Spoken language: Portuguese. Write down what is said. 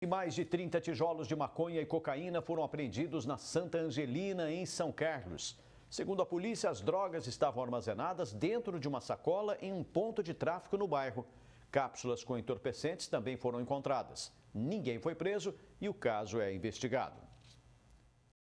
E mais de 30 tijolos de maconha e cocaína foram apreendidos na Santa Angelina, em São Carlos. Segundo a polícia, as drogas estavam armazenadas dentro de uma sacola em um ponto de tráfico no bairro. Cápsulas com entorpecentes também foram encontradas. Ninguém foi preso e o caso é investigado.